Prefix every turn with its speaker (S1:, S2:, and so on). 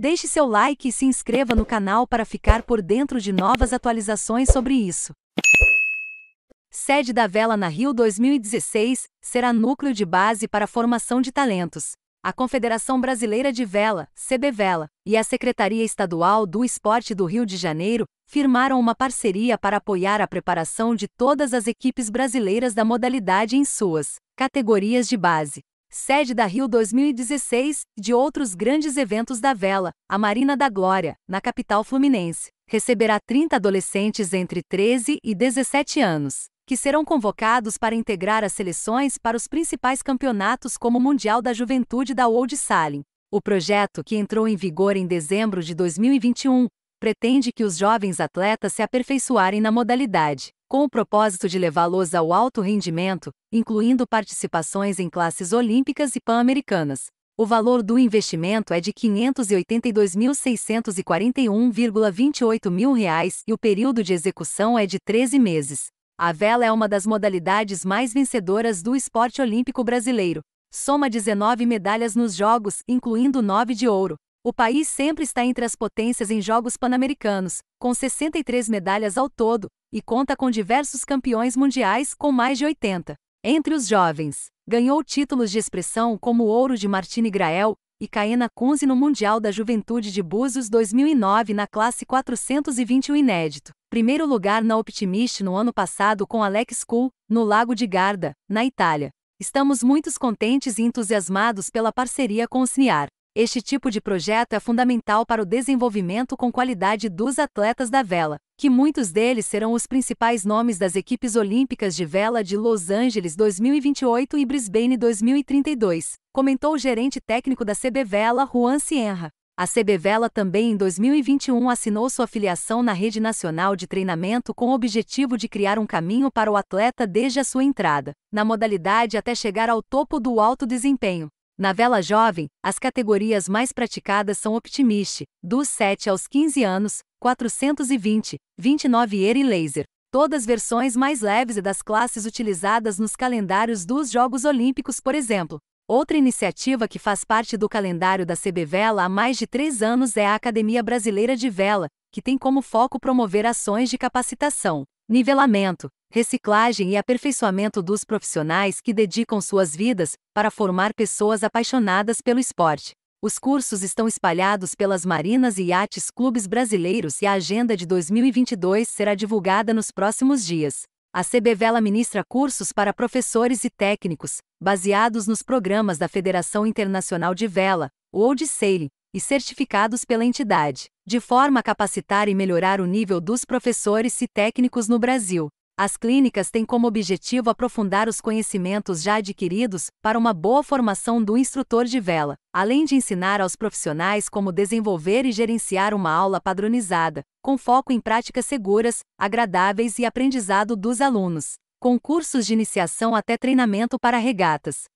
S1: Deixe seu like e se inscreva no canal para ficar por dentro de novas atualizações sobre isso. Sede da Vela na Rio 2016 será núcleo de base para a formação de talentos. A Confederação Brasileira de Vela, CBVela, e a Secretaria Estadual do Esporte do Rio de Janeiro firmaram uma parceria para apoiar a preparação de todas as equipes brasileiras da modalidade em suas categorias de base sede da Rio 2016, de outros grandes eventos da vela, a Marina da Glória, na capital fluminense, receberá 30 adolescentes entre 13 e 17 anos, que serão convocados para integrar as seleções para os principais campeonatos como o Mundial da Juventude da Old Salem. O projeto, que entrou em vigor em dezembro de 2021, pretende que os jovens atletas se aperfeiçoarem na modalidade com o propósito de levá-los ao alto rendimento, incluindo participações em classes olímpicas e pan-americanas. O valor do investimento é de R$ 582.641,28 mil reais e o período de execução é de 13 meses. A vela é uma das modalidades mais vencedoras do esporte olímpico brasileiro. Soma 19 medalhas nos Jogos, incluindo 9 de ouro, o país sempre está entre as potências em Jogos Pan-Americanos, com 63 medalhas ao todo, e conta com diversos campeões mundiais com mais de 80. Entre os jovens, ganhou títulos de expressão como o ouro de Martine Grael e Caena Kunze no Mundial da Juventude de Búzios 2009 na classe 421 inédito. Primeiro lugar na Optimist no ano passado com Alex Kuhl, no Lago de Garda, na Itália. Estamos muito contentes e entusiasmados pela parceria com o CNIAR. Este tipo de projeto é fundamental para o desenvolvimento com qualidade dos atletas da vela, que muitos deles serão os principais nomes das equipes olímpicas de vela de Los Angeles 2028 e Brisbane 2032, comentou o gerente técnico da CB Vela, Juan Sierra. A CB Vela também em 2021 assinou sua filiação na Rede Nacional de Treinamento com o objetivo de criar um caminho para o atleta desde a sua entrada, na modalidade até chegar ao topo do alto desempenho. Na vela jovem, as categorias mais praticadas são Optimist, dos 7 aos 15 anos, 420, 29 Air e Laser, todas versões mais leves das classes utilizadas nos calendários dos Jogos Olímpicos, por exemplo. Outra iniciativa que faz parte do calendário da CB Vela há mais de três anos é a Academia Brasileira de Vela, que tem como foco promover ações de capacitação, nivelamento, reciclagem e aperfeiçoamento dos profissionais que dedicam suas vidas para formar pessoas apaixonadas pelo esporte. Os cursos estão espalhados pelas marinas e iates clubes brasileiros e a agenda de 2022 será divulgada nos próximos dias. A CBVela ministra cursos para professores e técnicos, baseados nos programas da Federação Internacional de Vela, ou de Sailing, e certificados pela entidade, de forma a capacitar e melhorar o nível dos professores e técnicos no Brasil. As clínicas têm como objetivo aprofundar os conhecimentos já adquiridos para uma boa formação do instrutor de vela, além de ensinar aos profissionais como desenvolver e gerenciar uma aula padronizada, com foco em práticas seguras, agradáveis e aprendizado dos alunos. Com cursos de iniciação até treinamento para regatas,